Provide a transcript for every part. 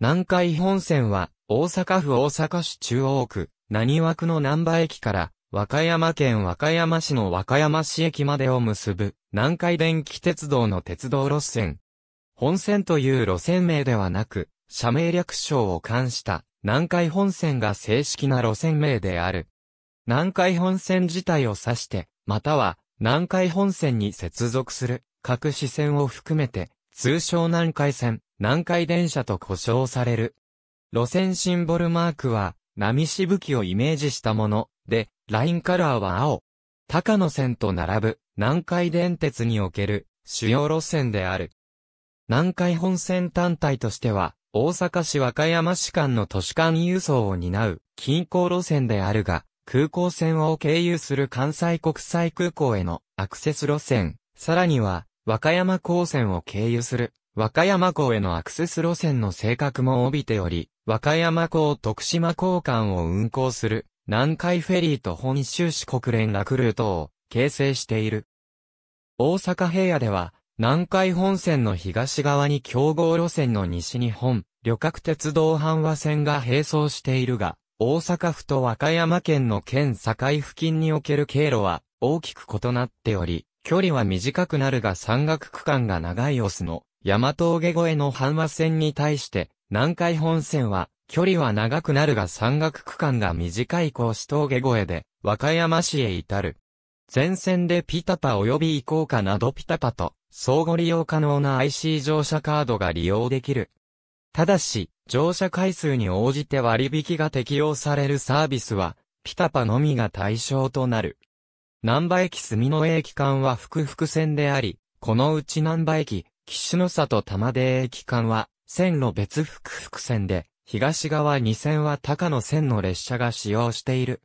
南海本線は、大阪府大阪市中央区、何枠の南波駅から、和歌山県和歌山市の和歌山市駅までを結ぶ、南海電気鉄道の鉄道路線。本線という路線名ではなく、社名略称を冠した、南海本線が正式な路線名である。南海本線自体を指して、または、南海本線に接続する、各支線を含めて、通称南海線、南海電車と呼称される。路線シンボルマークは、波しぶきをイメージしたもの、で、ラインカラーは青。高野線と並ぶ、南海電鉄における、主要路線である。南海本線単体としては、大阪市和歌山市間の都市間輸送を担う、近郊路線であるが、空港線を経由する関西国際空港へのアクセス路線、さらには、和歌山高線を経由する、和歌山港へのアクセス路線の性格も帯びており、和歌山港徳島港間を運航する、南海フェリーと本州市国連クルートを形成している。大阪平野では、南海本線の東側に競合路線の西日本、旅客鉄道阪和線が並走しているが、大阪府と和歌山県の県境付近における経路は大きく異なっており、距離は短くなるが山岳区間が長いオスの、山峠越えの阪和線に対して、南海本線は、距離は長くなるが山岳区間が短い甲子峠越えで、和歌山市へ至る。全線でピタパ及び移行かなどピタパと、相互利用可能な IC 乗車カードが利用できる。ただし、乗車回数に応じて割引が適用されるサービスは、ピタパのみが対象となる。南波駅住野駅間は複々線であり、このうち南波駅、岸の里玉出駅間は、線路別複々線で、東側2線は高野線の列車が使用している。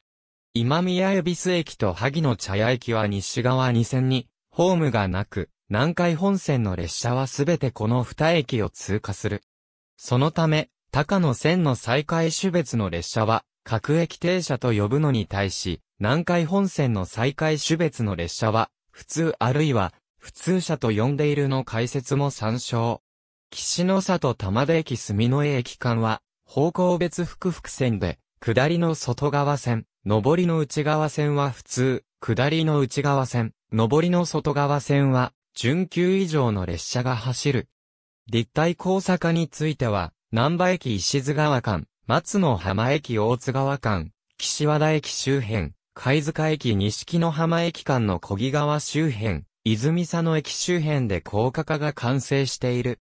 今宮恵比寿駅と萩野茶屋駅は西側2線に、ホームがなく、南海本線の列車はすべてこの2駅を通過する。そのため、高野線の再開種別の列車は、各駅停車と呼ぶのに対し、南海本線の再開種別の列車は、普通あるいは、普通車と呼んでいるの解説も参照。岸の里玉田駅住之江駅間は、方向別複々線で、下りの外側線、上りの内側線は普通、下りの内側線、上りの外側線は、準急以上の列車が走る。立体交差化については、南波駅石津川間、松野浜駅大津川間、岸和田駅周辺、貝塚駅西木の浜駅間の小木川周辺、泉佐野駅周辺で高架化が完成している。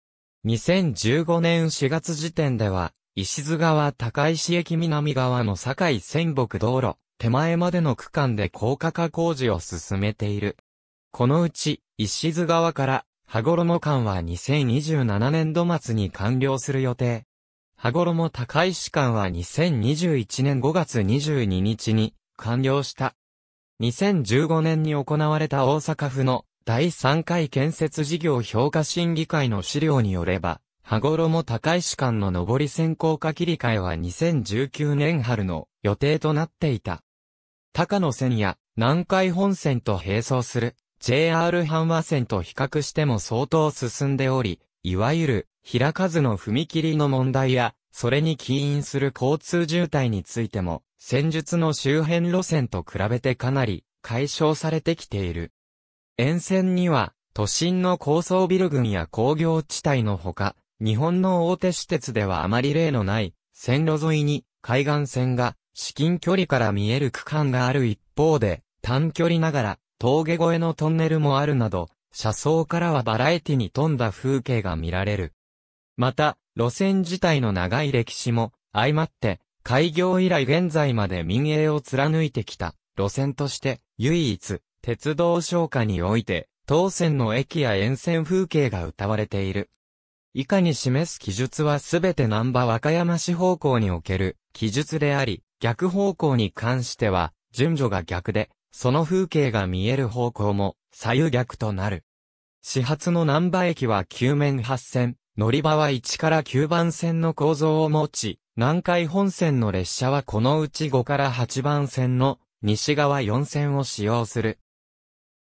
2015年4月時点では、石津川高石駅南側の堺仙北道路、手前までの区間で高架化工事を進めている。このうち、石津川から、羽衣間は2027年度末に完了する予定。羽衣高石間は2021年5月22日に、完了した。2015年に行われた大阪府の第3回建設事業評価審議会の資料によれば、羽衣高石間の上り線高架切り替えは2019年春の予定となっていた。高野線や南海本線と並走する JR 阪和線と比較しても相当進んでおり、いわゆる平数の踏切の問題や、それに起因する交通渋滞についても戦術の周辺路線と比べてかなり解消されてきている。沿線には都心の高層ビル群や工業地帯のほか、日本の大手私鉄ではあまり例のない線路沿いに海岸線が至近距離から見える区間がある一方で短距離ながら峠越えのトンネルもあるなど、車窓からはバラエティに富んだ風景が見られる。また、路線自体の長い歴史も相まって開業以来現在まで民営を貫いてきた路線として唯一鉄道商化において当線の駅や沿線風景が歌われている。以下に示す記述はすべて南波和歌山市方向における記述であり、逆方向に関しては順序が逆で、その風景が見える方向も左右逆となる。始発の南波駅は9面8線、乗り場は1から9番線の構造を持ち、南海本線の列車はこのうち5から8番線の西側4線を使用する。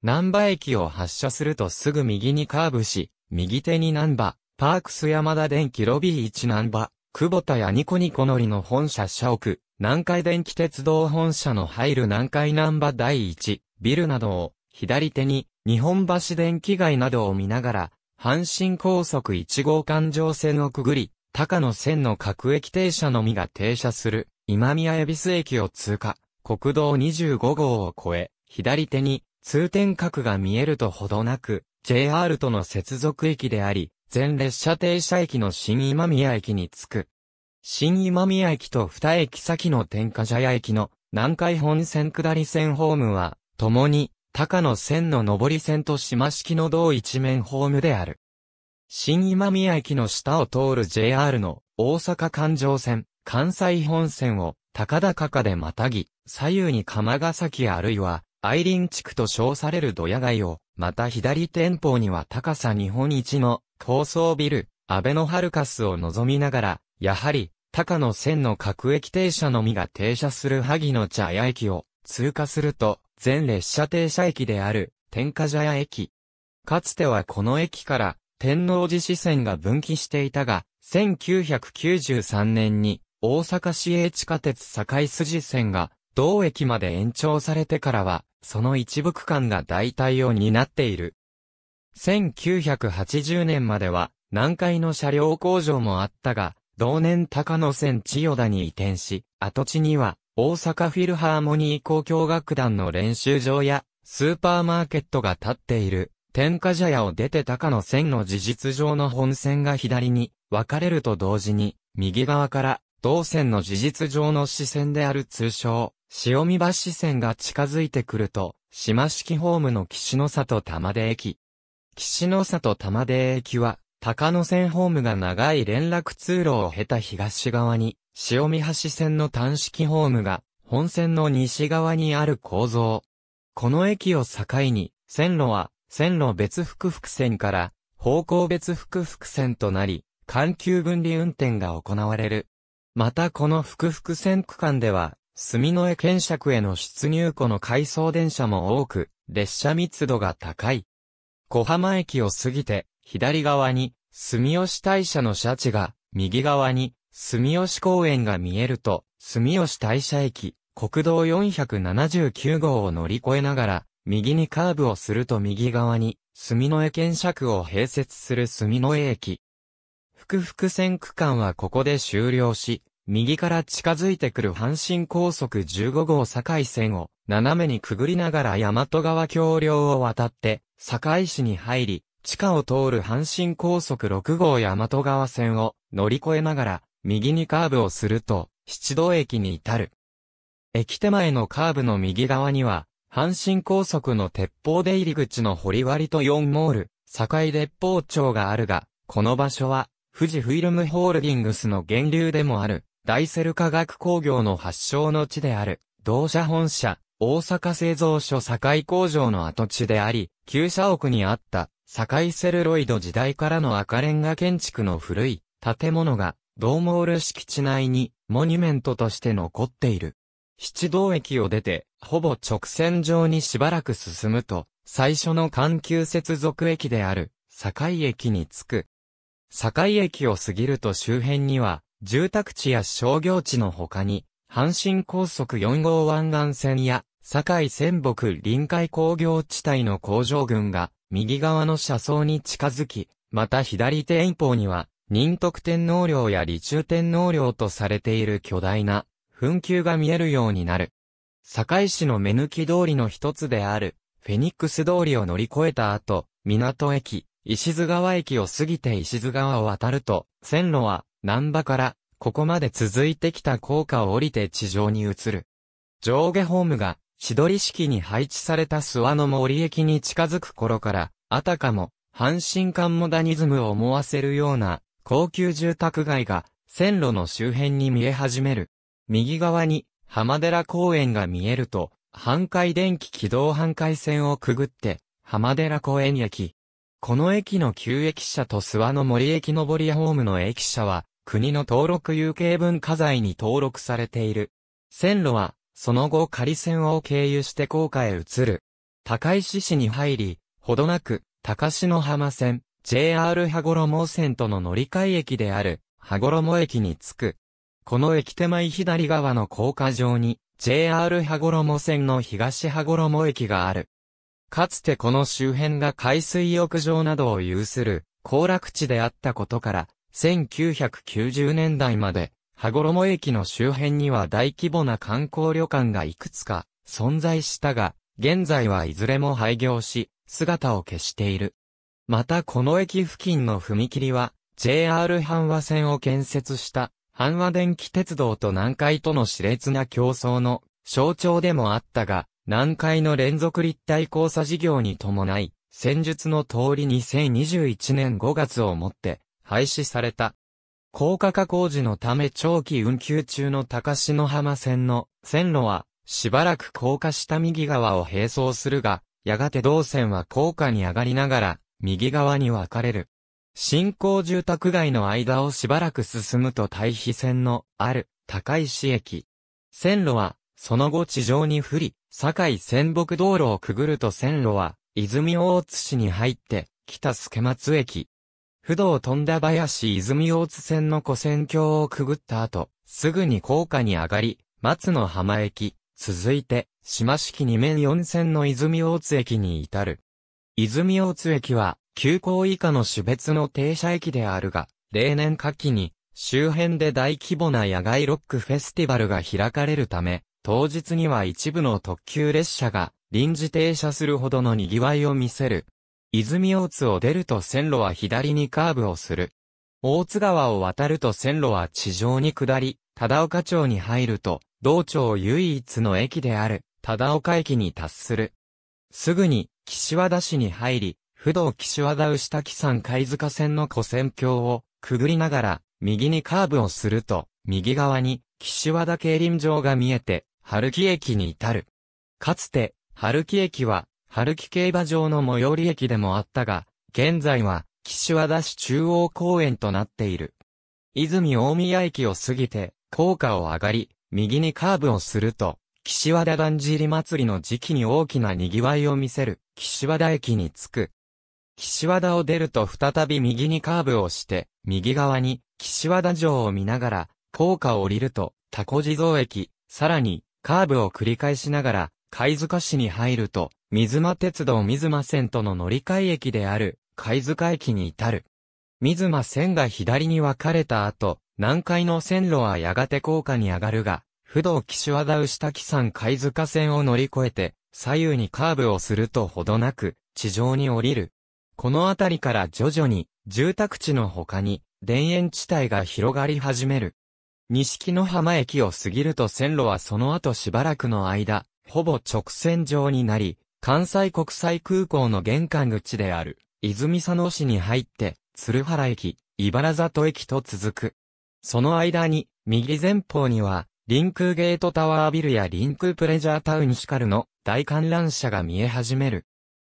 南波駅を発車するとすぐ右にカーブし、右手に南波、パークス山田電機ロビー1南波、久保田やニコニコのりの本社社屋、南海電気鉄道本社の入る南海南波第1、ビルなどを、左手に、日本橋電気街などを見ながら、阪神高速1号環状線をくぐり、高野線の各駅停車のみが停車する、今宮恵比寿駅を通過、国道25号を越え、左手に通天閣が見えるとほどなく、JR との接続駅であり、全列車停車駅の新今宮駅に着く。新今宮駅と二駅先の天下茶屋駅の南海本線下り線ホームは、共に高野線の上り線と島式の道一面ホームである。新今宮駅の下を通る JR の大阪環状線、関西本線を高田かでまたぎ、左右に釜ヶ崎あるいは愛林地区と称されるドヤ街を、また左店舗には高さ日本一の高層ビル、安倍のハルカスを望みながら、やはり高野線の各駅停車のみが停車する萩野茶屋駅を通過すると、全列車停車駅である天下茶屋駅。かつてはこの駅から天王寺支線が分岐していたが、1993年に大阪市営地下鉄堺筋線が同駅まで延長されてからは、その一部区間が代替を担っている。1980年までは、南海の車両工場もあったが、同年高野線千代田に移転し、跡地には、大阪フィルハーモニー交響楽団の練習場や、スーパーマーケットが建っている。天下茶屋を出て高野線の事実上の本線が左に分かれると同時に、右側から同線の事実上の支線である通称、潮見橋支線が近づいてくると、島式ホームの岸の里玉出駅。岸の里玉出駅は、高野線ホームが長い連絡通路を経た東側に、潮見橋線の単式ホームが、本線の西側にある構造。この駅を境に、線路は、線路別複複線から方向別複複線となり、緩急分離運転が行われる。またこの複複線区間では、住之江検釈への出入庫の回送電車も多く、列車密度が高い。小浜駅を過ぎて、左側に、住吉大社の社地が、右側に、住吉公園が見えると、住吉大社駅、国道479号を乗り越えながら、右にカーブをすると右側に、墨の江県尺を併設する墨の江駅。福福線区間はここで終了し、右から近づいてくる阪神高速15号堺線を斜めにくぐりながら大和川橋梁を渡って堺市に入り、地下を通る阪神高速6号大和川線を乗り越えながら右にカーブをすると七道駅に至る。駅手前のカーブの右側には阪神高速の鉄砲出入り口の堀割と4モール、境鉄砲町があるが、この場所は、富士フィルムホールディングスの源流でもある、ダイセル化学工業の発祥の地である、同社本社、大阪製造所堺工場の跡地であり、旧社屋にあった、堺セルロイド時代からの赤レンガ建築の古い建物が、同モール敷地内にモニュメントとして残っている。七道駅を出て、ほぼ直線上にしばらく進むと、最初の環球接続駅である、堺駅に着く。堺駅を過ぎると周辺には、住宅地や商業地の他に、阪神高速4号湾岸線や、堺仙北臨海工業地帯の工場群が、右側の車窓に近づき、また左手遠方には、仁徳天皇陵や利中天皇陵とされている巨大な、墳丘が見えるようになる。堺市の目抜き通りの一つである、フェニックス通りを乗り越えた後、港駅、石津川駅を過ぎて石津川を渡ると、線路は、南波から、ここまで続いてきた高架を降りて地上に移る。上下ホームが、千鳥式に配置された諏訪の森駅に近づく頃から、あたかも、阪神間モダニズムを思わせるような、高級住宅街が、線路の周辺に見え始める。右側に、浜寺公園が見えると、半海電気軌道半海線をくぐって、浜寺公園駅。この駅の旧駅舎と諏訪の森駅上りホームの駅舎は、国の登録有形文化財に登録されている。線路は、その後仮線を経由して高架へ移る。高石市に入り、ほどなく、高篠浜線、JR 羽衣線との乗り換え駅である、羽衣駅に着く。この駅手前左側の高架上に JR 羽衣線の東羽衣駅がある。かつてこの周辺が海水浴場などを有する行楽地であったことから、1990年代まで、羽衣駅の周辺には大規模な観光旅館がいくつか存在したが、現在はいずれも廃業し、姿を消している。またこの駅付近の踏切は、JR 阪和線を建設した阪和電気鉄道と南海との熾烈な競争の象徴でもあったが、南海の連続立体交差事業に伴い、戦術の通り2021年5月をもって廃止された。高架化工事のため長期運休中の高篠浜線の線路はしばらく高架下右側を並走するが、やがて同線は高架に上がりながら右側に分かれる。新興住宅街の間をしばらく進むと対比線のある高石駅。線路はその後地上に降り、堺仙北道路をくぐると線路は泉大津市に入って北助松駅。不動富田林泉大津線の古線橋をくぐった後、すぐに高架に上がり、松の浜駅、続いて、島式二面四線の泉大津駅に至る。泉大津駅は、急行以下の種別の停車駅であるが、例年夏季に、周辺で大規模な野外ロックフェスティバルが開かれるため、当日には一部の特急列車が臨時停車するほどの賑わいを見せる。泉大津を出ると線路は左にカーブをする。大津川を渡ると線路は地上に下り、忠岡町に入ると、道町唯一の駅である、忠岡駅に達する。すぐに、岸和田市に入り、不動岸和田牛滝山貝塚線の古線橋をくぐりながら、右にカーブをすると、右側に岸和田競輪場が見えて、春木駅に至る。かつて、春木駅は、春木競馬場の最寄り駅でもあったが、現在は、岸和田市中央公園となっている。泉大宮駅を過ぎて、高架を上がり、右にカーブをすると、岸和田だんじり祭りの時期に大きな賑わいを見せる、岸和田駅に着く。岸和田を出ると再び右にカーブをして、右側に、岸和田城を見ながら、高架を降りると、タコ地蔵駅、さらに、カーブを繰り返しながら、貝塚市に入ると、水間鉄道水間線との乗り換え駅である、貝塚駅に至る。水間線が左に分かれた後、南海の線路はやがて高架に上がるが、不動岸和田牛滝山貝塚線を乗り越えて、左右にカーブをするとほどなく、地上に降りる。この辺りから徐々に、住宅地の他に、田園地帯が広がり始める。錦の浜駅を過ぎると線路はその後しばらくの間、ほぼ直線上になり、関西国際空港の玄関口である、泉佐野市に入って、鶴原駅、茨里駅と続く。その間に、右前方には、リンクゲートタワービルやリンクプレジャータウンシカルの大観覧車が見え始める。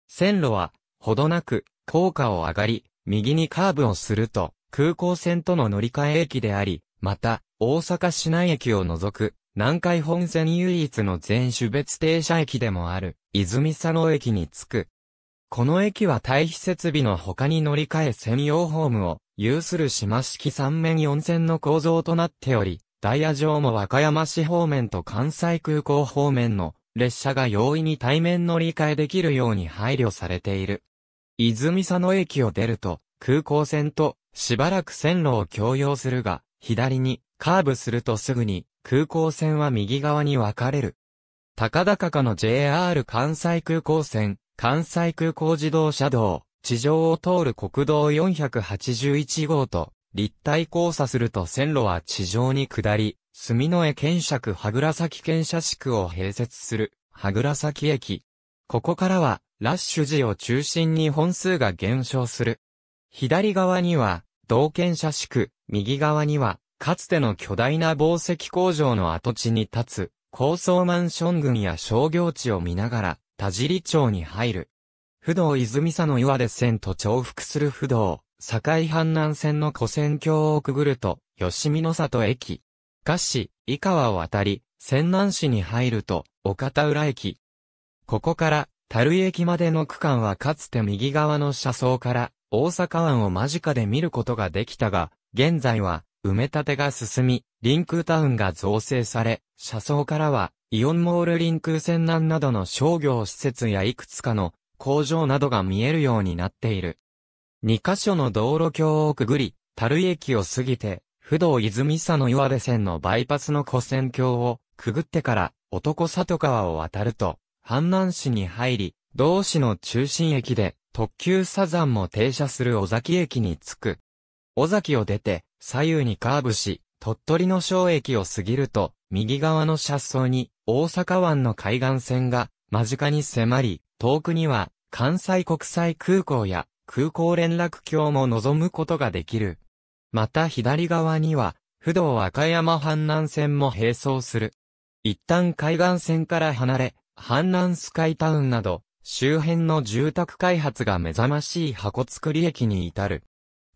線路は、ほどなく、高架を上がり、右にカーブをすると、空港線との乗り換え駅であり、また、大阪市内駅を除く、南海本線唯一の全種別停車駅でもある、泉佐野駅に着く。この駅は対比設備の他に乗り換え専用ホームを有する島式三面四線の構造となっており、ダイヤ上も和歌山市方面と関西空港方面の列車が容易に対面乗り換えできるように配慮されている。泉佐野駅を出ると、空港線としばらく線路を共用するが、左にカーブするとすぐに空港線は右側に分かれる。高々かの JR 関西空港線、関西空港自動車道、地上を通る国道481号と、立体交差すると線路は地上に下り、住之江県尺羽倉崎県社宿を併設する、羽倉崎駅。ここからは、ラッシュ時を中心に本数が減少する。左側には、同県社宿、右側には、かつての巨大な紡績工場の跡地に立つ、高層マンション群や商業地を見ながら、田尻町に入る。不動泉佐の岩で線と重複する不動、境阪南線の古線橋をくぐると、吉見の里駅。菓市、井川を渡り、泉南市に入ると、岡田浦駅。ここから、樽井駅までの区間はかつて右側の車窓から大阪湾を間近で見ることができたが、現在は埋め立てが進み、臨空タウンが造成され、車窓からはイオンモール臨空船南などの商業施設やいくつかの工場などが見えるようになっている。2カ所の道路橋をくぐり、樽井駅を過ぎて、不動泉佐の岩出線のバイパスの古線橋をくぐってから男里川を渡ると、阪南市に入り、同市の中心駅で特急サザンも停車する尾崎駅に着く。尾崎を出て、左右にカーブし、鳥取の小駅を過ぎると、右側の車窓に大阪湾の海岸線が間近に迫り、遠くには関西国際空港や空港連絡橋も望むことができる。また左側には、不動和歌山阪南線も並走する。一旦海岸線から離れ、阪南スカイタウンなど、周辺の住宅開発が目覚ましい箱作り駅に至る。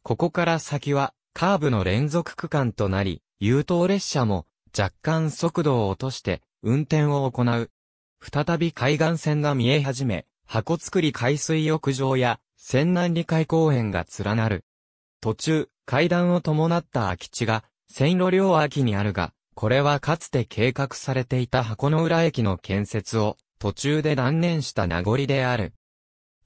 ここから先は、カーブの連続区間となり、優等列車も、若干速度を落として、運転を行う。再び海岸線が見え始め、箱作り海水浴場や、泉南理海公園が連なる。途中、階段を伴った空き地が、線路両脇にあるが、これはかつて計画されていた箱の裏駅の建設を途中で断念した名残である。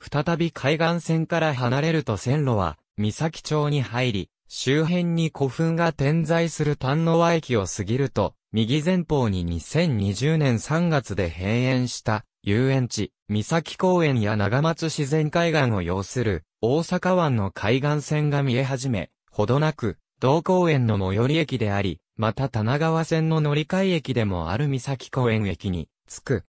再び海岸線から離れると線路は、三崎町に入り、周辺に古墳が点在する丹野和駅を過ぎると、右前方に2020年3月で閉園した遊園地、三崎公園や長松自然海岸を要する大阪湾の海岸線が見え始め、ほどなく、同公園の最寄り駅であり、また棚川線の乗り換え駅でもある三崎公園駅に着く。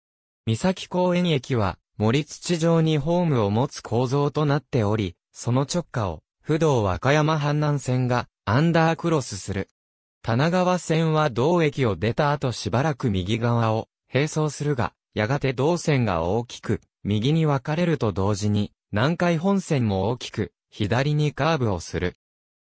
三崎公園駅は森土上にホームを持つ構造となっており、その直下を不動和歌山阪南線がアンダークロスする。棚川線は同駅を出た後しばらく右側を並走するが、やがて同線が大きく、右に分かれると同時に、南海本線も大きく、左にカーブをする。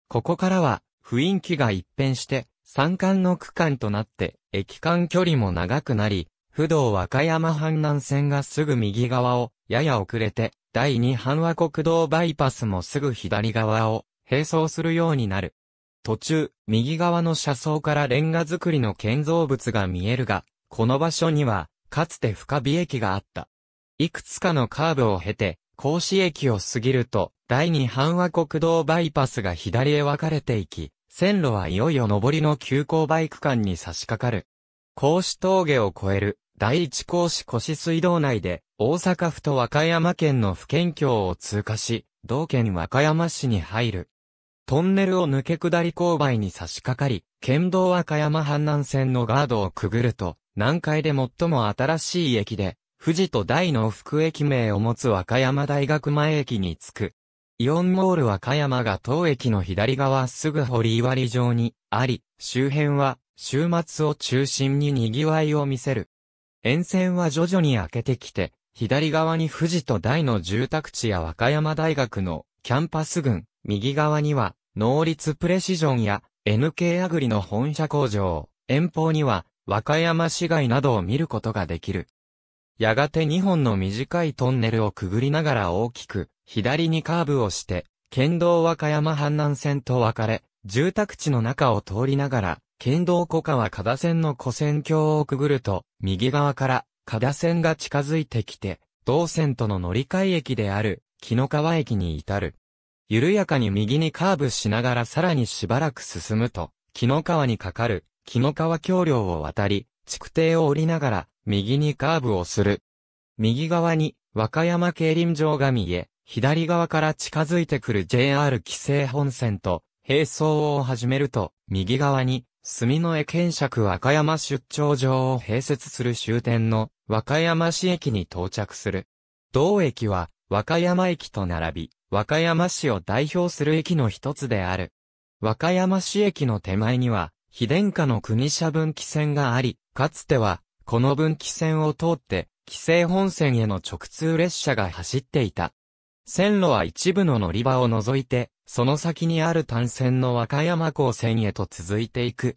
ここからは、雰囲気が一変して、山間の区間となって、駅間距離も長くなり、不動和歌山阪南線がすぐ右側を、やや遅れて、第2阪和国道バイパスもすぐ左側を、並走するようになる。途中、右側の車窓からレンガ造りの建造物が見えるが、この場所には、かつて深尾駅があった。いくつかのカーブを経て、甲子駅を過ぎると、第2阪和国道バイパスが左へ分かれていき、線路はいよいよ上りの急行バイク間に差し掛かる。甲子峠を越える第一甲子腰水道内で大阪府と和歌山県の府県境を通過し、同県和歌山市に入る。トンネルを抜け下り勾配に差し掛かり、県道和歌山阪南線のガードをくぐると、南海で最も新しい駅で、富士と大の福駅名を持つ和歌山大学前駅に着く。イオンモール和歌山が当駅の左側すぐ堀割里にあり、周辺は週末を中心に賑わいを見せる。沿線は徐々に開けてきて、左側に富士と大の住宅地や和歌山大学のキャンパス群、右側には能率プレシジョンや NK アグリの本社工場、遠方には和歌山市街などを見ることができる。やがて2本の短いトンネルをくぐりながら大きく左にカーブをして、県道和歌山阪南線と分かれ、住宅地の中を通りながら、県道小川加田線の古線橋をくぐると、右側から加田線が近づいてきて、同線との乗り換え駅である、木の川駅に至る。緩やかに右にカーブしながらさらにしばらく進むと、木の川にかかる、木の川橋梁を渡り、築堤を降りながら、右にカーブをする。右側に、和歌山競輪場が見え、左側から近づいてくる JR 紀勢本線と、並走を始めると、右側に、住の江検釈和歌山出張場を併設する終点の和歌山市駅に到着する。同駅は和歌山駅と並び、和歌山市を代表する駅の一つである。和歌山市駅の手前には、秘伝化の国社分岐線があり、かつては、この分岐線を通って、紀勢本線への直通列車が走っていた。線路は一部の乗り場を除いて、その先にある単線の和歌山港線へと続いていく。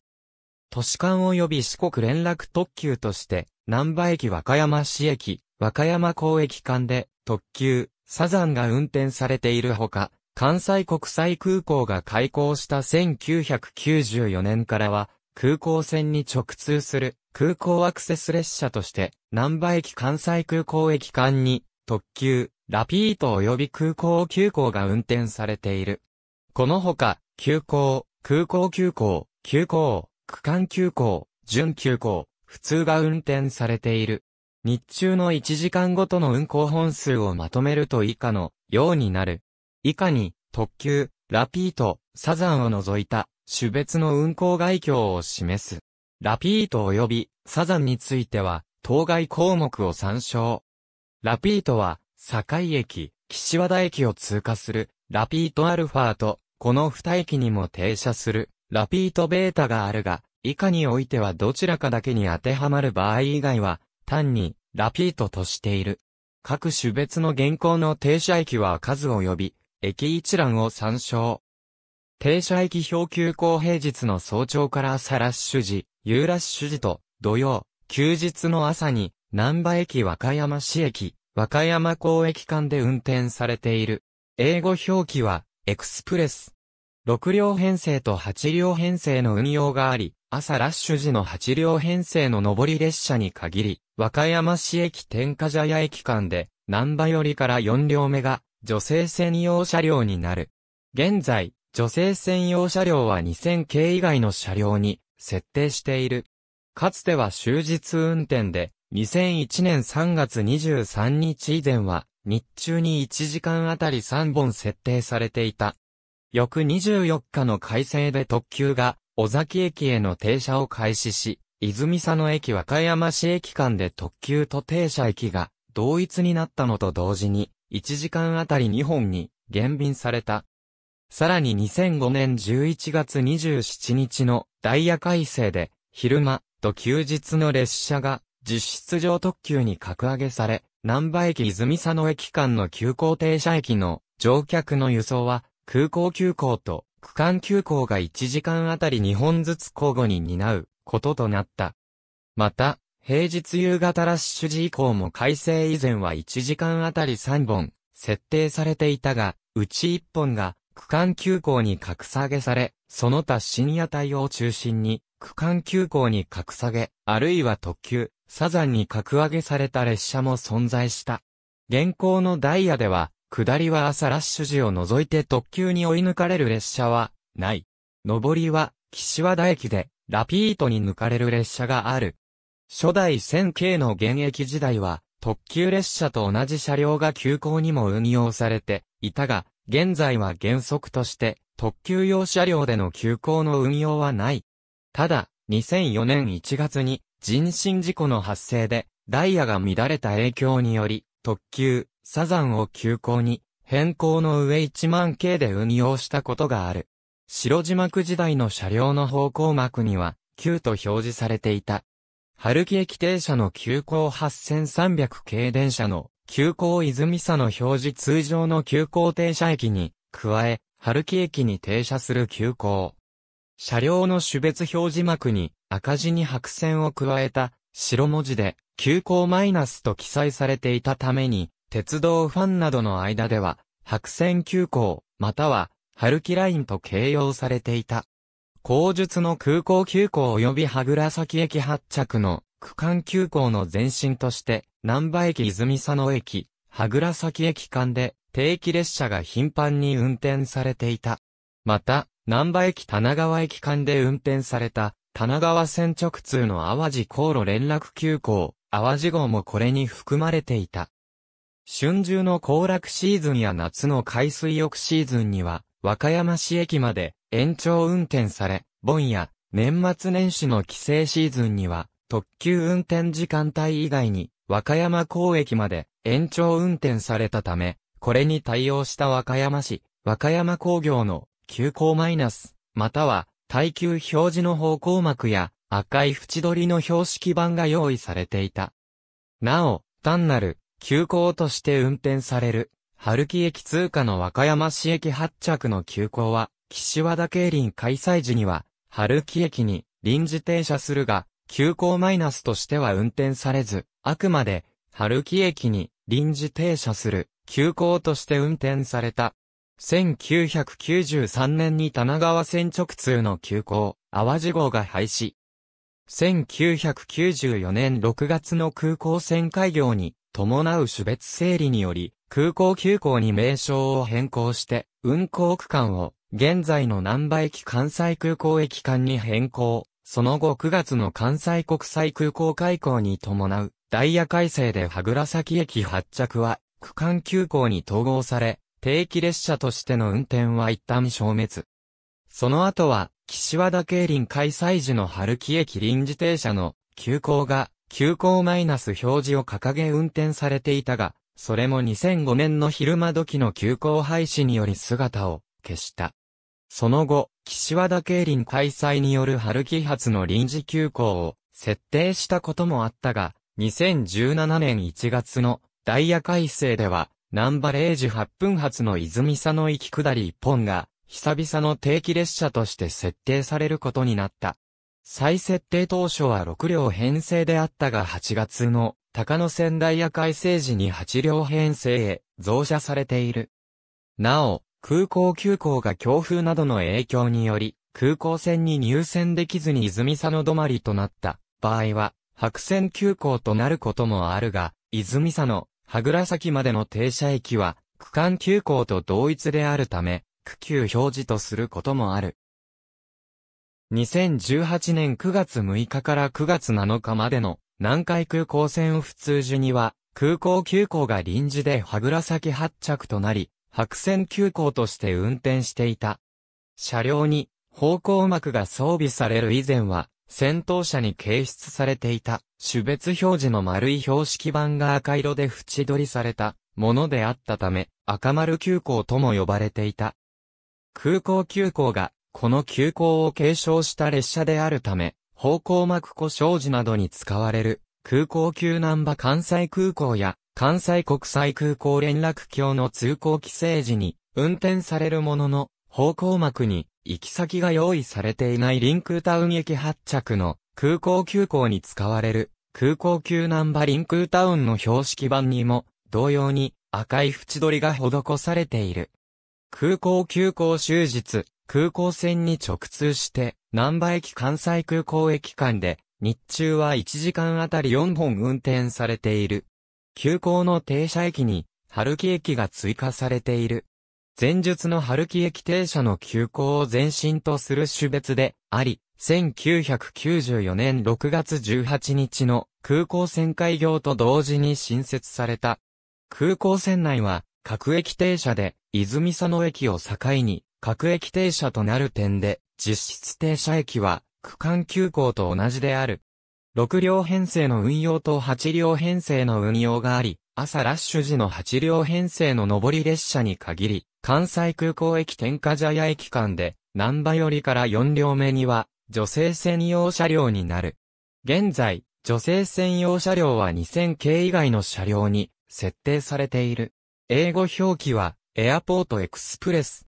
都市間及び四国連絡特急として、南波駅和歌山市駅、和歌山港駅間で、特急、サザンが運転されているほか、関西国際空港が開港した1994年からは、空港線に直通する空港アクセス列車として、南波駅関西空港駅間に、特急、ラピート及び空港急行が運転されている。このほか、急行、空港急行、急行、区間急行、準急行、普通が運転されている。日中の1時間ごとの運行本数をまとめると以下のようになる。以下に、特急、ラピート、サザンを除いた種別の運行概況を示す。ラピート及びサザンについては、当該項目を参照。ラピートは、堺駅、岸和田駅を通過する、ラピートアルファと、この二駅にも停車する、ラピートベータがあるが、以下においてはどちらかだけに当てはまる場合以外は、単に、ラピートとしている。各種別の現行の停車駅は数及び、駅一覧を参照。停車駅表急行平日の早朝から朝ラッシュ時、夕ラッシュ時と、土曜、休日の朝に、南波駅和歌山市駅、和歌山港駅間で運転されている。英語表記は、エクスプレス。6両編成と8両編成の運用があり、朝ラッシュ時の8両編成の上り列車に限り、和歌山市駅天下茶屋駅間で、南波寄りから4両目が、女性専用車両になる。現在、女性専用車両は2000系以外の車両に、設定している。かつては終日運転で、2001年3月23日以前は、日中に1時間あたり3本設定されていた。翌24日の改正で特急が、尾崎駅への停車を開始し、泉佐野駅和歌山市駅間で特急と停車駅が同一になったのと同時に、1時間あたり2本に減便された。さらに2005年11月27日のダイヤ改正で、昼間と休日の列車が実質上特急に格上げされ、南波駅泉佐野駅間の急行停車駅の乗客の輸送は、空港急行と区間急行が1時間あたり2本ずつ交互に担うこととなった。また、平日夕方ラッシュ時以降も改正以前は1時間あたり3本設定されていたが、うち1本が区間急行に格下げされ、その他深夜帯を中心に区間急行に格下げ、あるいは特急、サザンに格上げされた列車も存在した。現行のダイヤでは、下りは朝ラッシュ時を除いて特急に追い抜かれる列車は、ない。上りは、岸和田駅で、ラピートに抜かれる列車がある。初代 1000K の現役時代は、特急列車と同じ車両が急行にも運用されていたが、現在は原則として、特急用車両での急行の運用はない。ただ、2004年1月に、人身事故の発生で、ダイヤが乱れた影響により、特急、サザンを急行に、変更の上1万系で運用したことがある。白字幕時代の車両の方向幕には、9と表示されていた。春木駅停車の急行8300系電車の急行泉佐の表示通常の急行停車駅に、加え、春木駅に停車する急行。車両の種別表示幕に、赤字に白線を加えた白文字で急行マイナスと記載されていたために、鉄道ファンなどの間では、白線急行、または、春木ラインと形容されていた。後述の空港急行及び羽倉崎駅発着の区間急行の前身として、南波駅泉佐野駅、羽倉崎駅間で定期列車が頻繁に運転されていた。また、南波駅田長川駅間で運転された神奈川線直通の淡路航路連絡急行、淡路号もこれに含まれていた。春秋の行楽シーズンや夏の海水浴シーズンには、和歌山市駅まで延長運転され、盆や年末年始の帰省シーズンには、特急運転時間帯以外に、和歌山港駅まで延長運転されたため、これに対応した和歌山市、和歌山工業の急行マイナス、または耐久表示の方向幕や赤い縁取りの標識板が用意されていた。なお、単なる急行として運転される、春木駅通過の和歌山市駅発着の急行は、岸和田競輪開催時には、春木駅に臨時停車するが、急行マイナスとしては運転されず、あくまで、春木駅に臨時停車する、急行として運転された。1993年に棚川線直通の急行、淡路号が廃止。1994年6月の空港線開業に伴う種別整理により、空港急行に名称を変更して、運行区間を現在の南波駅関西空港駅間に変更。その後9月の関西国際空港開港に伴うダイヤ改正で羽倉崎駅発着は区間急行に統合され、定期列車としての運転は一旦消滅。その後は、岸和田競輪開催時の春木駅臨時停車の急行が、急行マイナス表示を掲げ運転されていたが、それも2005年の昼間時の急行廃止により姿を消した。その後、岸和田競輪開催による春季発の臨時休校を設定したこともあったが、2017年1月のダイヤ改正では、南波0時8分発の泉佐野行き下り1本が、久々の定期列車として設定されることになった。再設定当初は6両編成であったが8月の高野仙台や改正時に8両編成へ増車されている。なお、空港急行が強風などの影響により、空港線に入線できずに泉佐野止まりとなった場合は、白線急行となることもあるが、泉佐野、羽倉崎までの停車駅は、区間急行と同一であるため、区急表示とすることもある。2018年9月6日から9月7日までの南海空港線を普通時には、空港急行が臨時で羽倉崎発着となり、白線急行として運転していた。車両に方向幕が装備される以前は、先頭車に掲出されていた種別表示の丸い標識板が赤色で縁取りされたものであったため、赤丸急行とも呼ばれていた。空港急行が、この急行を継承した列車であるため、方向幕故障時などに使われる、空港急南波関西空港や、関西国際空港連絡橋の通行規制時に、運転されるものの、方向幕に、行き先が用意されていないンクタウン駅発着の空港急行に使われる空港ナンバリンクータウンの標識板にも、同様に赤い縁取りが施されている。空港急行終日、空港線に直通して、南波駅関西空港駅間で、日中は1時間あたり4本運転されている。急行の停車駅に、春木駅が追加されている。前述の春木駅停車の急行を前身とする種別であり、1994年6月18日の空港線開業と同時に新設された。空港線内は各駅停車で泉佐野駅を境に各駅停車となる点で実質停車駅は区間急行と同じである。6両編成の運用と8両編成の運用があり、朝ラッシュ時の8両編成の上り列車に限り、関西空港駅天下茶屋駅間で、南波寄りから4両目には、女性専用車両になる。現在、女性専用車両は2000系以外の車両に設定されている。英語表記は、エアポートエクスプレス。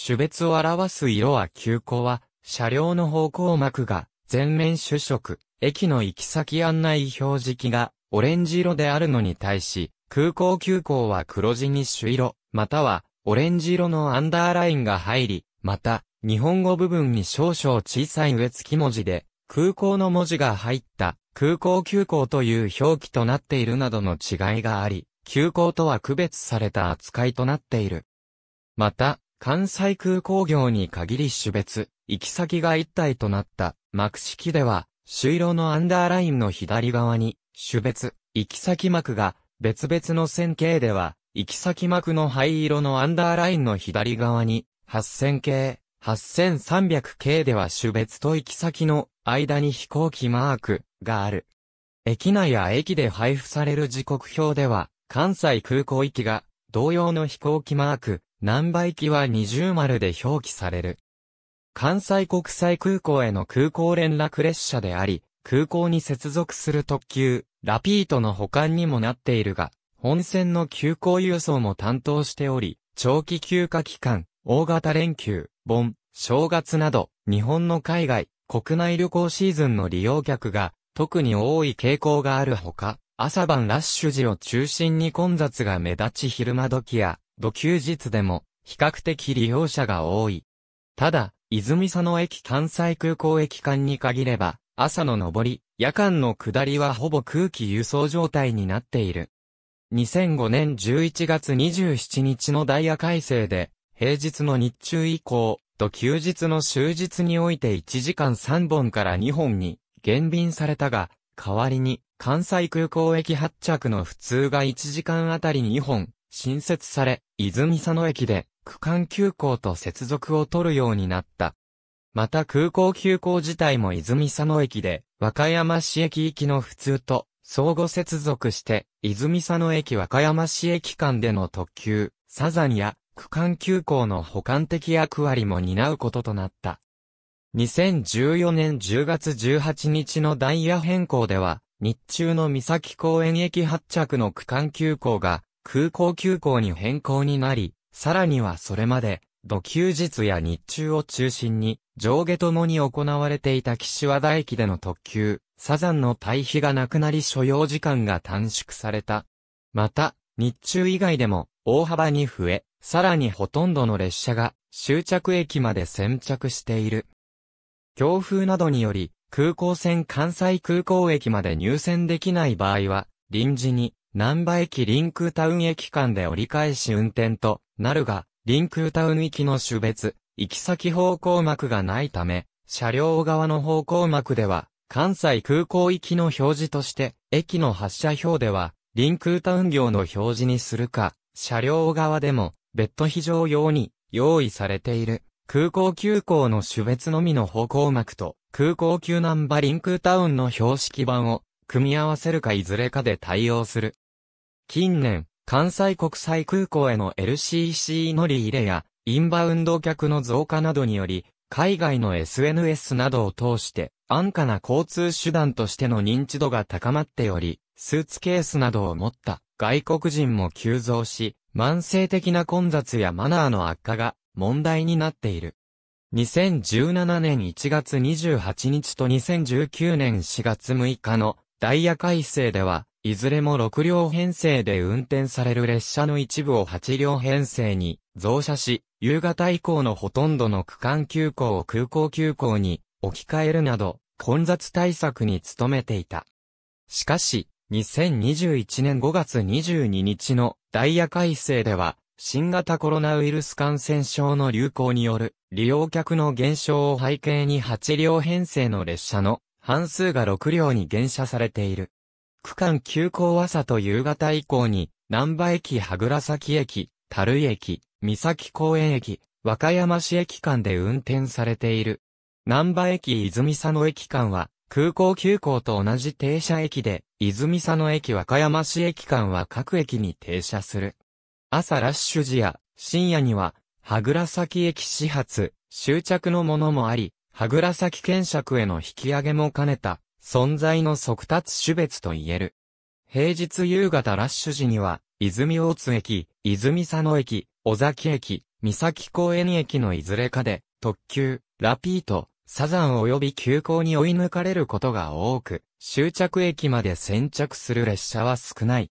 種別を表す色は急行は、車両の方向幕が全面主色、駅の行き先案内表示器がオレンジ色であるのに対し、空港急行は黒地に朱色、またはオレンジ色のアンダーラインが入り、また、日本語部分に少々小さい上付き文字で、空港の文字が入った空港急行という表記となっているなどの違いがあり、急行とは区別された扱いとなっている。また、関西空港業に限り種別、行き先が一体となった幕式では、朱色のアンダーラインの左側に、種別、行き先幕が、別々の線形では、行き先幕の灰色のアンダーラインの左側に、八線形、8300 k では種別と行き先の間に飛行機マークがある。駅内や駅で配布される時刻表では、関西空港行きが同様の飛行機マーク、南波行きは二重丸で表記される。関西国際空港への空港連絡列車であり、空港に接続する特急、ラピートの保管にもなっているが、本線の急行輸送も担当しており、長期休暇期間、大型連休、盆、正月など、日本の海外、国内旅行シーズンの利用客が、特に多い傾向があるほか、朝晩ラッシュ時を中心に混雑が目立ち昼間時や、土休日でも、比較的利用者が多い。ただ、泉佐野駅関西空港駅間に限れば、朝の上り、夜間の下りはほぼ空気輸送状態になっている。2005年11月27日のダイヤ改正で、平日の日中以降、と休日の終日において1時間3本から2本に減便されたが、代わりに関西空港駅発着の普通が1時間あたり2本新設され、泉佐野駅で区間急行と接続を取るようになった。また空港急行自体も泉佐野駅で、和歌山市駅行きの普通と相互接続して、泉佐野駅和歌山市駅間での特急、サザンや区間急行の補完的役割も担うこととなった。2014年10月18日のダイヤ変更では、日中の三崎公園駅発着の区間急行が空港急行に変更になり、さらにはそれまで、土休日や日中を中心に、上下ともに行われていた岸和田駅での特急、サザンの対比がなくなり所要時間が短縮された。また、日中以外でも、大幅に増え、さらにほとんどの列車が終着駅まで先着している。強風などにより、空港線関西空港駅まで入線できない場合は、臨時に、南波駅臨空タウン駅間で折り返し運転となるが、臨空タウン行きの種別、行き先方向幕がないため、車両側の方向幕では、関西空港行きの表示として、駅の発車表では、臨空タウン業の表示にするか、車両側でも、ベッド非常用に用意されている。空港急行の種別のみの方向幕と空港急ナンバリンクタウンの標識板を組み合わせるかいずれかで対応する。近年、関西国際空港への LCC 乗り入れやインバウンド客の増加などにより、海外の SNS などを通して安価な交通手段としての認知度が高まっており、スーツケースなどを持った外国人も急増し、慢性的な混雑やマナーの悪化が問題になっている。2017年1月28日と2019年4月6日のダイヤ改正では、いずれも6両編成で運転される列車の一部を8両編成に増車し、夕方以降のほとんどの区間急行を空港急行に置き換えるなど、混雑対策に努めていた。しかし、2021年5月22日のダイヤ改正では、新型コロナウイルス感染症の流行による利用客の減少を背景に8両編成の列車の半数が6両に減車されている。区間急行朝と夕方以降に、南波駅羽倉崎駅、樽井駅、三崎公園駅、和歌山市駅間で運転されている。南波駅泉佐野駅間は、空港急行と同じ停車駅で、泉佐野駅和歌山市駅間は各駅に停車する。朝ラッシュ時や深夜には、羽倉崎駅始発、終着のものもあり、羽倉崎検索への引き上げも兼ねた、存在の速達種別と言える。平日夕方ラッシュ時には、泉大津駅、泉佐野駅、小崎駅、三崎公園駅のいずれかで、特急、ラピート、サザン及び急行に追い抜かれることが多く、終着駅まで先着する列車は少ない。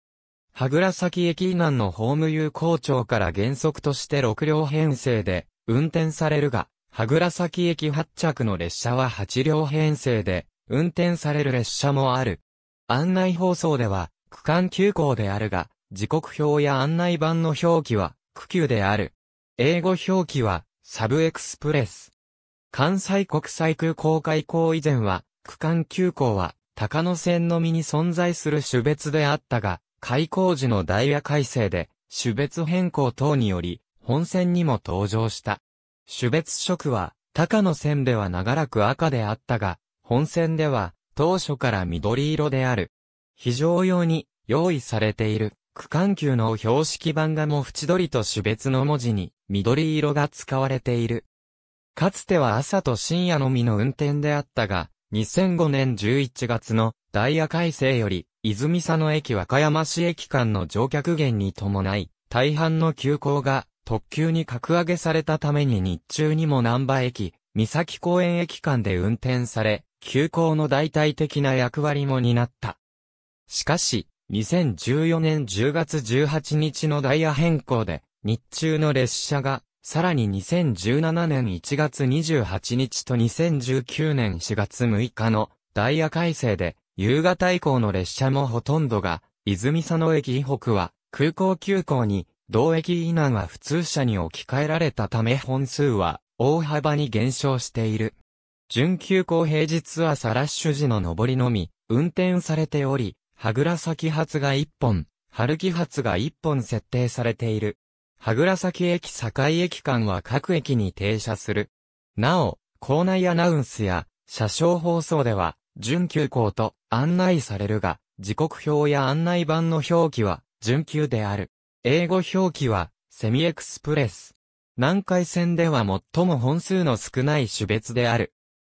歯倉崎駅以南のホーム有効庁から原則として6両編成で運転されるが、歯倉崎駅発着の列車は8両編成で運転される列車もある。案内放送では、区間急行であるが、時刻表や案内板の表記は、区急である。英語表記は、サブエクスプレス。関西国際空港開港以前は、区間急行は、高野線のみに存在する種別であったが、開港時のダイヤ改正で、種別変更等により、本線にも登場した。種別色は、高野線では長らく赤であったが、本線では、当初から緑色である。非常用に、用意されている、区間級の標識版画も縁取りと種別の文字に、緑色が使われている。かつては朝と深夜のみの運転であったが、2005年11月のダイヤ改正より、泉佐野駅和歌山市駅間の乗客減に伴い、大半の急行が特急に格上げされたために日中にも南波駅、三崎公園駅間で運転され、急行の代替的な役割も担った。しかし、2014年10月18日のダイヤ変更で、日中の列車がさらに2017年1月28日と2019年4月6日のダイヤ改正で、夕方以降の列車もほとんどが、泉佐野駅以北は空港急行に、同駅以南は普通車に置き換えられたため本数は大幅に減少している。準急行平日はサラッシュ時の上りのみ、運転されており、羽倉先発が1本、春木発が1本設定されている。はぐら崎駅境駅間は各駅に停車する。なお、校内アナウンスや、車掌放送では、準急行と案内されるが、時刻表や案内板の表記は、準急である。英語表記は、セミエクスプレス。南海線では最も本数の少ない種別である。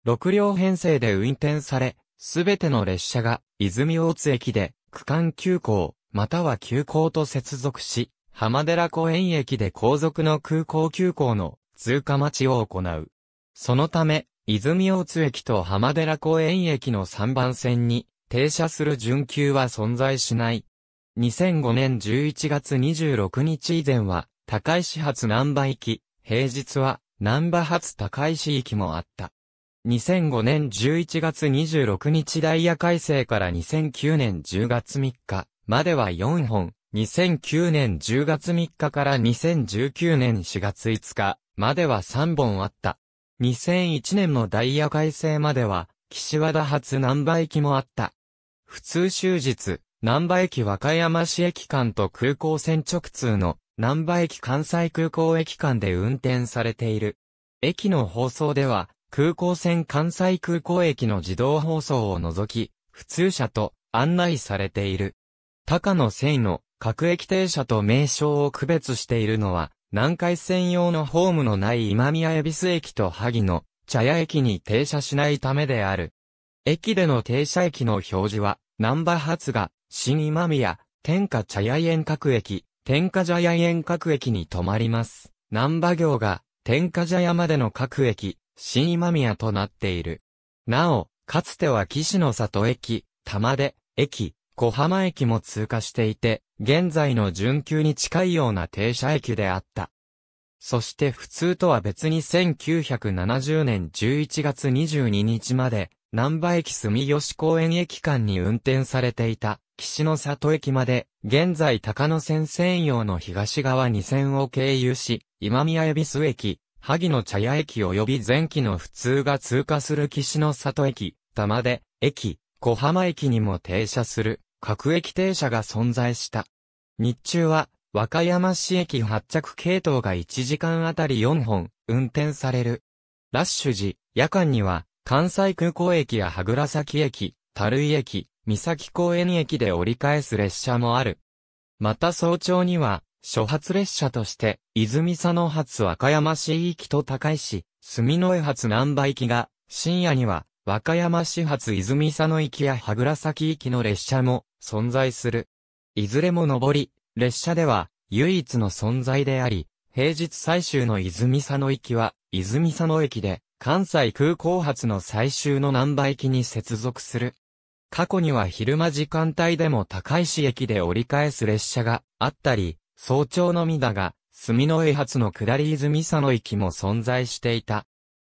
6両編成で運転され、すべての列車が、泉大津駅で、区間急行、または急行と接続し、浜寺公園駅で後続の空港急行の通過待ちを行う。そのため、泉大津駅と浜寺公園駅の3番線に停車する準急は存在しない。2005年11月26日以前は、高石発南波行き、平日は南波発高石行きもあった。2005年11月26日ダイヤ改正から2009年10月3日までは4本、2009年10月3日から2019年4月5日までは3本あった。2001年のダイヤ改正までは、岸和田発南波駅もあった。普通終日、南波駅和歌山市駅間と空港線直通の南波駅関西空港駅間で運転されている。駅の放送では、空港線関西空港駅の自動放送を除き、普通車と案内されている。高野線の各駅停車と名称を区別しているのは、南海線用のホームのない今宮恵比寿駅と萩野、茶屋駅に停車しないためである。駅での停車駅の表示は、南波発が、新今宮、天下茶屋遠各駅、天下茶屋遠各駅に止まります。南波行が、天下茶屋までの各駅、新今宮となっている。なお、かつては岸の里駅、玉出駅、小浜駅も通過していて、現在の準急に近いような停車駅であった。そして普通とは別に1970年11月22日まで、南波駅住吉公園駅間に運転されていた、岸の里駅まで、現在高野線専用の東側2線を経由し、今宮恵比寿駅、萩野茶屋駅及び前期の普通が通過する岸の里駅、玉出駅、小浜駅にも停車する各駅停車が存在した。日中は和歌山市駅発着系統が1時間あたり4本運転される。ラッシュ時、夜間には関西空港駅や羽倉崎駅、樽井駅、三崎公園駅で折り返す列車もある。また早朝には、初発列車として、泉佐野発和歌山市行きと高井市、住之江発南波行きが、深夜には、和歌山市発泉佐野駅や羽倉崎駅の列車も存在する。いずれも上り、列車では唯一の存在であり、平日最終の泉佐野駅は泉佐野駅で関西空港発の最終の南波駅に接続する。過去には昼間時間帯でも高石駅で折り返す列車があったり、早朝のみだが、住の江発の下り泉佐野駅も存在していた。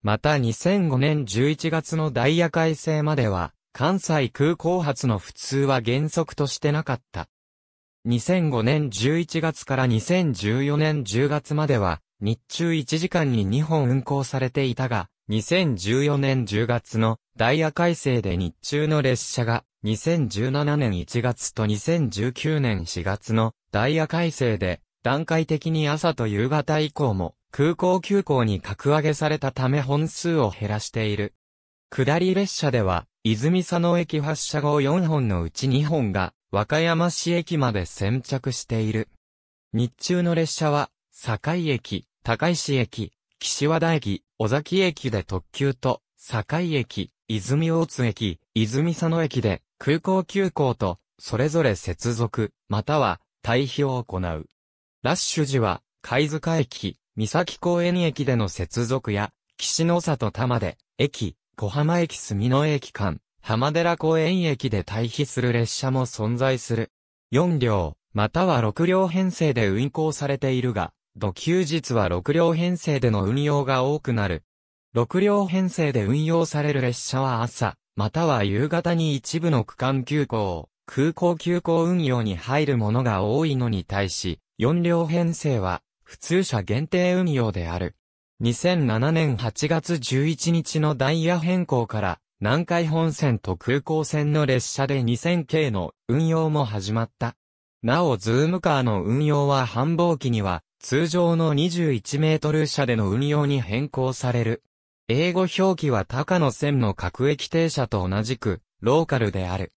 また2005年11月のダイヤ改正までは、関西空港発の普通は原則としてなかった。2005年11月から2014年10月までは、日中1時間に2本運行されていたが、2014年10月のダイヤ改正で日中の列車が、2017年1月と2019年4月のダイヤ改正で、段階的に朝と夕方以降も空港急行に格上げされたため本数を減らしている。下り列車では、泉佐野駅発車後4本のうち2本が、和歌山市駅まで先着している。日中の列車は、堺駅、高石駅、岸和田駅、尾崎駅で特急と、堺駅、泉大津駅、泉佐野駅で、空港急行と、それぞれ接続、または、退避を行う。ラッシュ時は、貝塚駅、三崎公園駅での接続や、岸の里多摩で、駅、小浜駅住野駅間、浜寺公園駅で退避する列車も存在する。4両、または6両編成で運行されているが、土休日は6両編成での運用が多くなる。6両編成で運用される列車は朝、または夕方に一部の区間急行、空港急行運用に入るものが多いのに対し、4両編成は普通車限定運用である。2007年8月11日のダイヤ変更から、南海本線と空港線の列車で2000系の運用も始まった。なお、ズームカーの運用は繁忙期には、通常の21メートル車での運用に変更される。英語表記は高野線の各駅停車と同じく、ローカルである。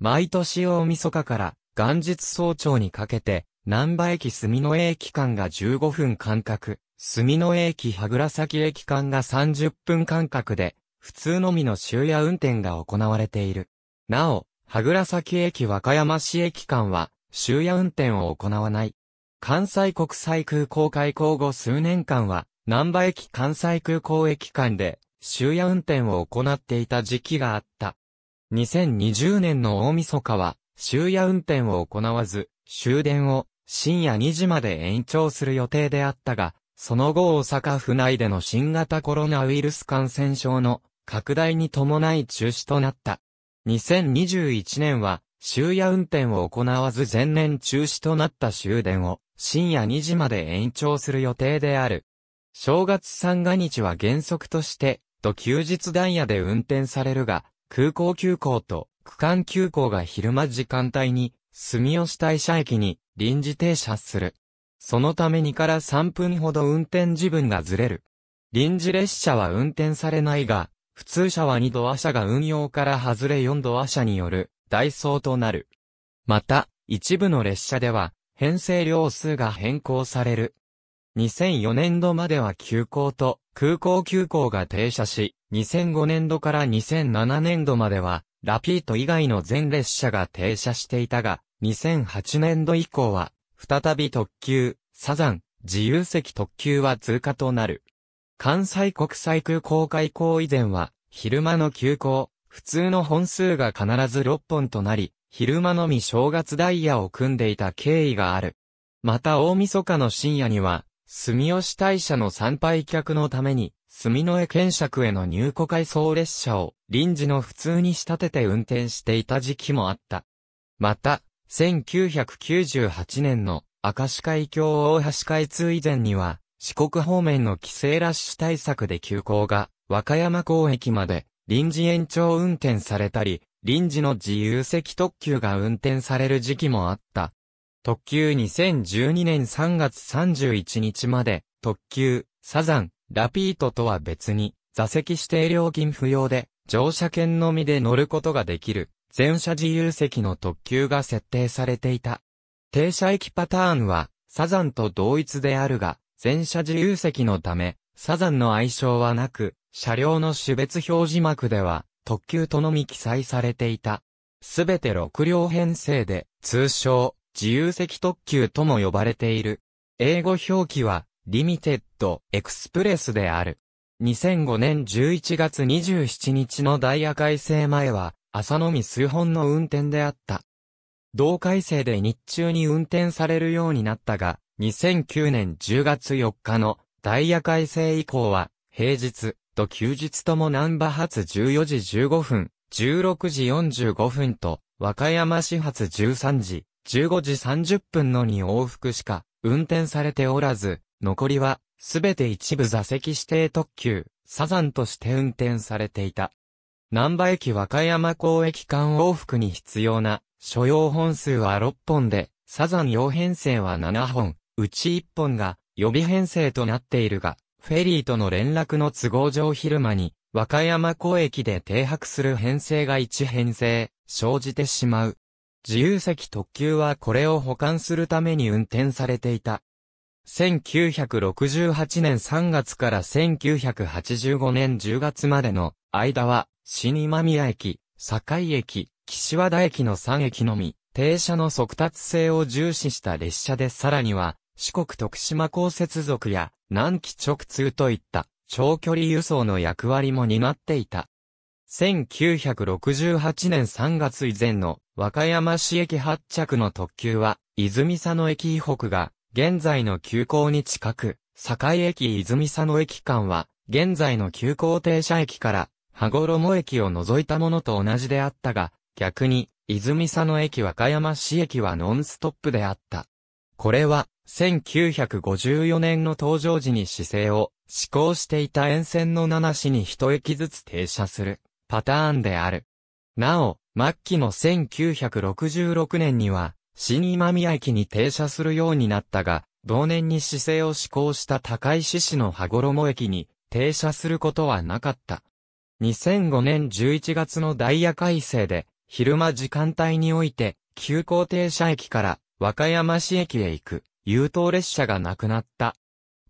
毎年大晦日から、元日早朝にかけて、南波駅住野駅間が15分間隔、住野駅羽倉崎駅間が30分間隔で、普通のみの終夜運転が行われている。なお、羽倉崎駅和歌山市駅間は、終夜運転を行わない。関西国際空港開港後数年間は、南波駅関西空港駅間で、終夜運転を行っていた時期があった。2020年の大晦日は、終夜運転を行わず、終電を深夜2時まで延長する予定であったが、その後大阪府内での新型コロナウイルス感染症の拡大に伴い中止となった。2021年は終夜運転を行わず前年中止となった終電を深夜2時まで延長する予定である。正月三が日は原則としてと休日ダイヤで運転されるが、空港急行と区間急行が昼間時間帯に住吉大社駅に臨時停車する。そのため2から3分ほど運転時分がずれる。臨時列車は運転されないが、普通車は2度ア車が運用から外れ4度ア車による、代走となる。また、一部の列車では、編成量数が変更される。2004年度までは急行と空港急行が停車し、2005年度から2007年度までは、ラピート以外の全列車が停車していたが、2008年度以降は、再び特急、サザン、自由席特急は通過となる。関西国際空港開港以前は、昼間の休校、普通の本数が必ず6本となり、昼間のみ正月ダイヤを組んでいた経緯がある。また大晦日の深夜には、住吉大社の参拝客のために、住の江検釈への入庫回送列車を臨時の普通に仕立てて運転していた時期もあった。また、1998年の明石海峡大橋開通以前には、四国方面の帰省ラッシュ対策で急行が、和歌山港駅まで臨時延長運転されたり、臨時の自由席特急が運転される時期もあった。特急2012年3月31日まで、特急、サザン、ラピートとは別に、座席指定料金不要で、乗車券のみで乗ることができる。全車自由席の特急が設定されていた。停車駅パターンは、サザンと同一であるが、全車自由席のため、サザンの愛称はなく、車両の種別表示幕では、特急とのみ記載されていた。すべて6両編成で、通称、自由席特急とも呼ばれている。英語表記は、リミテッド、エクスプレスである。2005年11月27日のダイヤ改正前は、朝のみ数本の運転であった。同改正で日中に運転されるようになったが、2009年10月4日のダイヤ改正以降は、平日と休日とも南波発14時15分、16時45分と、和歌山始発13時、15時30分のに往復しか運転されておらず、残りはすべて一部座席指定特急、サザンとして運転されていた。南波駅和歌山港駅間往復に必要な所要本数は6本で、サザン用編成は7本、うち1本が予備編成となっているが、フェリーとの連絡の都合上昼間に、和歌山港駅で停泊する編成が1編成、生じてしまう。自由席特急はこれを保管するために運転されていた。1968年3月から1985年10月までの間は新今宮駅、堺駅、岸和田駅の3駅のみ、停車の速達性を重視した列車でさらには、四国徳島高接続や南紀直通といった長距離輸送の役割も担っていた。1968年3月以前の和歌山市駅発着の特急は、泉佐野駅以北が現在の急行に近く、堺駅泉佐野駅間は現在の急行停車駅から羽衣駅を除いたものと同じであったが、逆に、泉佐野駅和歌山市駅はノンストップであった。これは、1954年の登場時に姿勢を施行していた沿線の7市に一駅ずつ停車するパターンである。なお、末期の1966年には、新今宮駅に停車するようになったが、同年に姿勢を施行した高石市の羽衣駅に停車することはなかった。2005年11月のダイヤ改正で、昼間時間帯において、急行停車駅から和歌山市駅へ行く、優等列車がなくなった。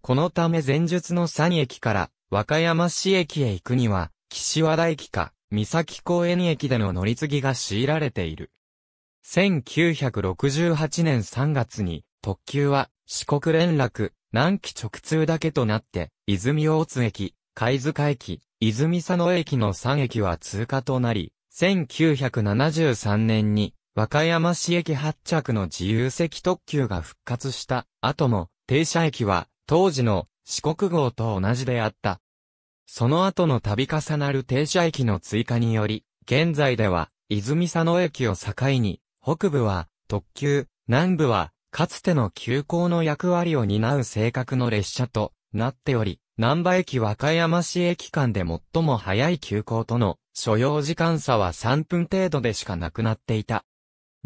このため前述の3駅から和歌山市駅へ行くには、岸和田駅か、三崎公園駅での乗り継ぎが強いられている。1968年3月に、特急は四国連絡、南紀直通だけとなって、泉大津駅、貝塚駅、泉佐野駅の3駅は通過となり、1973年に和歌山市駅発着の自由席特急が復活した後も停車駅は当時の四国号と同じであった。その後の度重なる停車駅の追加により、現在では泉佐野駅を境に北部は特急、南部はかつての急行の役割を担う性格の列車となっており、南波駅和歌山市駅間で最も早い急行との所要時間差は3分程度でしかなくなっていた。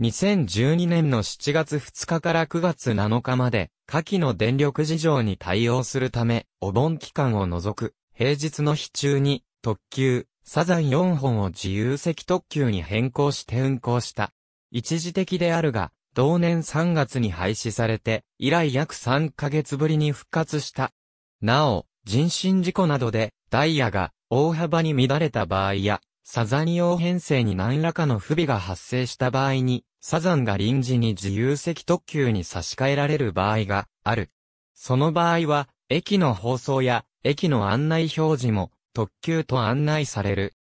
2012年の7月2日から9月7日まで、下記の電力事情に対応するため、お盆期間を除く、平日の日中に、特急、サザン4本を自由席特急に変更して運行した。一時的であるが、同年3月に廃止されて、以来約3ヶ月ぶりに復活した。なお、人身事故などでダイヤが大幅に乱れた場合や、サザン用編成に何らかの不備が発生した場合に、サザンが臨時に自由席特急に差し替えられる場合がある。その場合は、駅の放送や駅の案内表示も特急と案内される。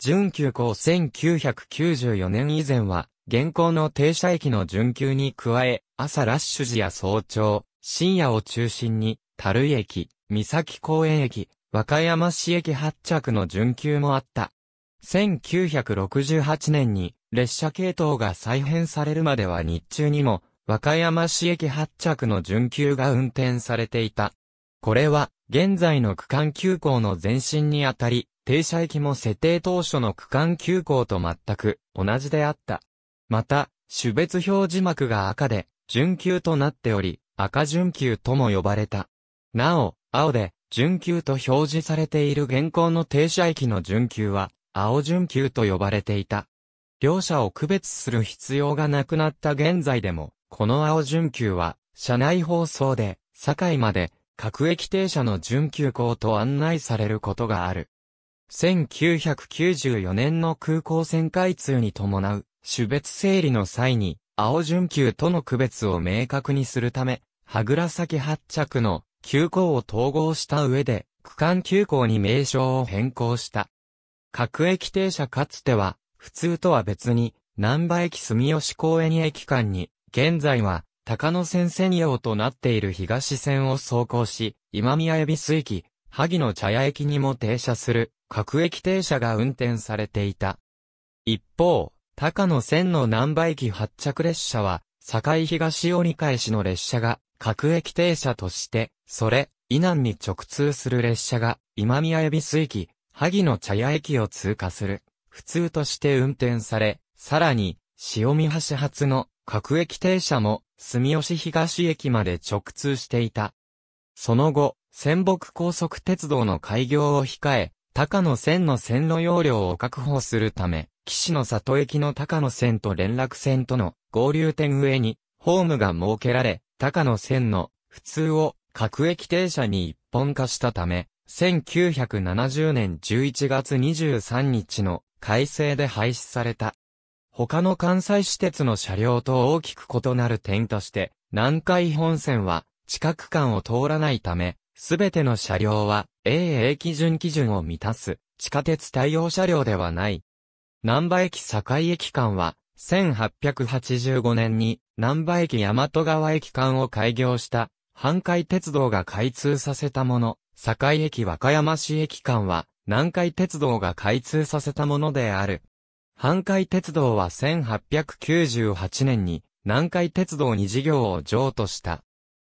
準急行1994年以前は、現行の停車駅の準急に加え、朝ラッシュ時や早朝、深夜を中心に、樽駅、三崎公園駅、和歌山市駅発着の準急もあった。1968年に列車系統が再編されるまでは日中にも和歌山市駅発着の準急が運転されていた。これは現在の区間急行の前身にあたり、停車駅も設定当初の区間急行と全く同じであった。また、種別表示幕が赤で、準急となっており、赤準急とも呼ばれた。なお、青で、準急と表示されている現行の停車駅の準急は、青準急と呼ばれていた。両者を区別する必要がなくなった現在でも、この青準急は、車内放送で、堺まで、各駅停車の準急行と案内されることがある。1994年の空港線開通に伴う、種別整理の際に、青準急との区別を明確にするため、はぐら先発着の急行を統合した上で、区間急行に名称を変更した。各駅停車かつては、普通とは別に、南波駅住吉公園駅間に、現在は、高野線専用となっている東線を走行し、今宮恵比寿駅、萩野茶屋駅にも停車する、各駅停車が運転されていた。一方、高野線の南波駅発着列車は、堺東折り返しの列車が、各駅停車として、それ、以南に直通する列車が、今宮恵比寿駅、萩野茶屋駅を通過する。普通として運転され、さらに、塩見橋発の各駅停車も、住吉東駅まで直通していた。その後、仙北高速鉄道の開業を控え、高野線の線路容量を確保するため、岸の里駅の高野線と連絡線との合流点上に、ホームが設けられ、高野線の普通を各駅停車に一本化したため、1970年11月23日の改正で廃止された。他の関西私鉄の車両と大きく異なる点として、南海本線は地く間を通らないため、すべての車両は AA 基準基準を満たす地下鉄対応車両ではない南波駅境駅間は、1885年に南波駅大和川駅間を開業した阪海鉄道が開通させたもの、境駅和歌山市駅間は南海鉄道が開通させたものである。阪海鉄道は1898年に南海鉄道に事業を譲渡した。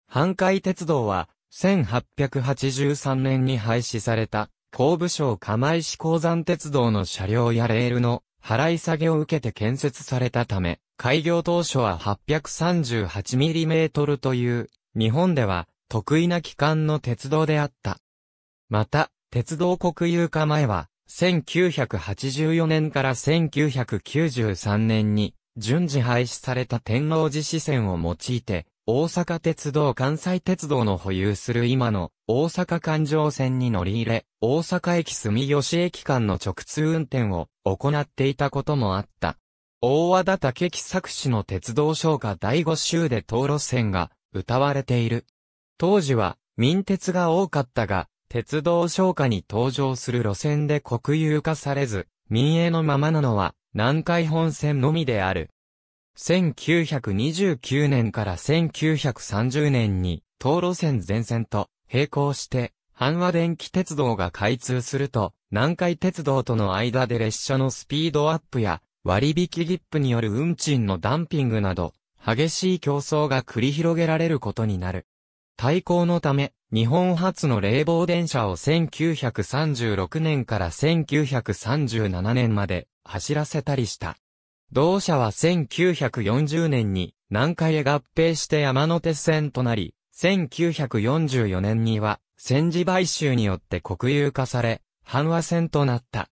阪海鉄道は1883年に廃止された工部省釜石鉱山鉄道の車両やレールの払い下げを受けて建設されたため、開業当初は 838mm という、日本では得意な機関の鉄道であった。また、鉄道国有化前は、1984年から1993年に、順次廃止された天王寺支線を用いて、大阪鉄道関西鉄道の保有する今の大阪環状線に乗り入れ、大阪駅住吉駅間の直通運転を行っていたこともあった。大和田竹木作詞の鉄道唱歌第5集で東路線が歌われている。当時は民鉄が多かったが、鉄道唱歌に登場する路線で国有化されず、民営のままなのは南海本線のみである。1929年から1930年に、東路線全線と並行して、阪和電気鉄道が開通すると、南海鉄道との間で列車のスピードアップや、割引切符による運賃のダンピングなど、激しい競争が繰り広げられることになる。対抗のため、日本初の冷房電車を1936年から1937年まで走らせたりした。同社は1940年に南海へ合併して山手線となり、1944年には、戦時買収によって国有化され、阪和線となった。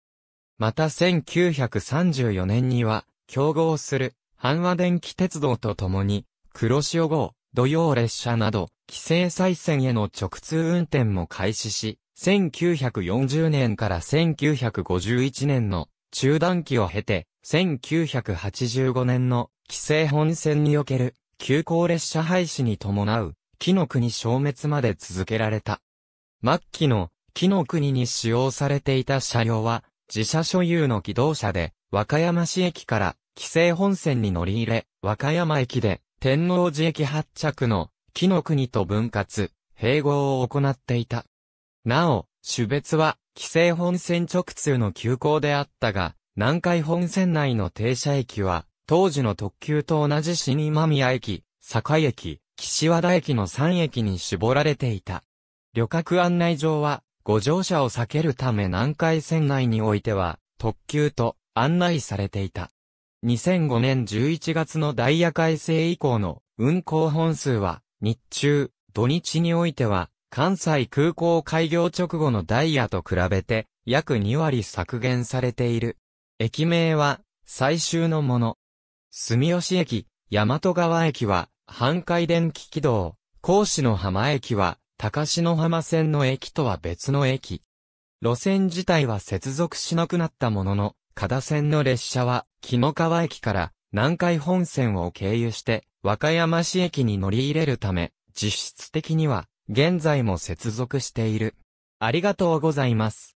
また1934年には、競合する、阪和電気鉄道とともに、黒潮号、土曜列車など、規制再線への直通運転も開始し、1940年から1951年の中断期を経て、1985年の規制本線における急行列車廃止に伴う木の国消滅まで続けられた。末期の木の国に使用されていた車両は、自社所有の機動車で、和歌山市駅から、紀勢本線に乗り入れ、和歌山駅で、天王寺駅発着の、木の国と分割、併合を行っていた。なお、種別は、紀勢本線直通の急行であったが、南海本線内の停車駅は、当時の特急と同じ新今宮駅、堺駅、岸和田駅の3駅に絞られていた。旅客案内場は、ご乗車を避けるため南海線内においては、特急と案内されていた。2005年11月のダイヤ改正以降の運行本数は、日中、土日においては、関西空港開業直後のダイヤと比べて、約2割削減されている。駅名は、最終のもの。住吉駅、大和川駅は、半海電気軌道、甲子の浜駅は、高志浜線の駅とは別の駅。路線自体は接続しなくなったものの、加田線の列車は、木の川駅から南海本線を経由して、和歌山市駅に乗り入れるため、実質的には、現在も接続している。ありがとうございます。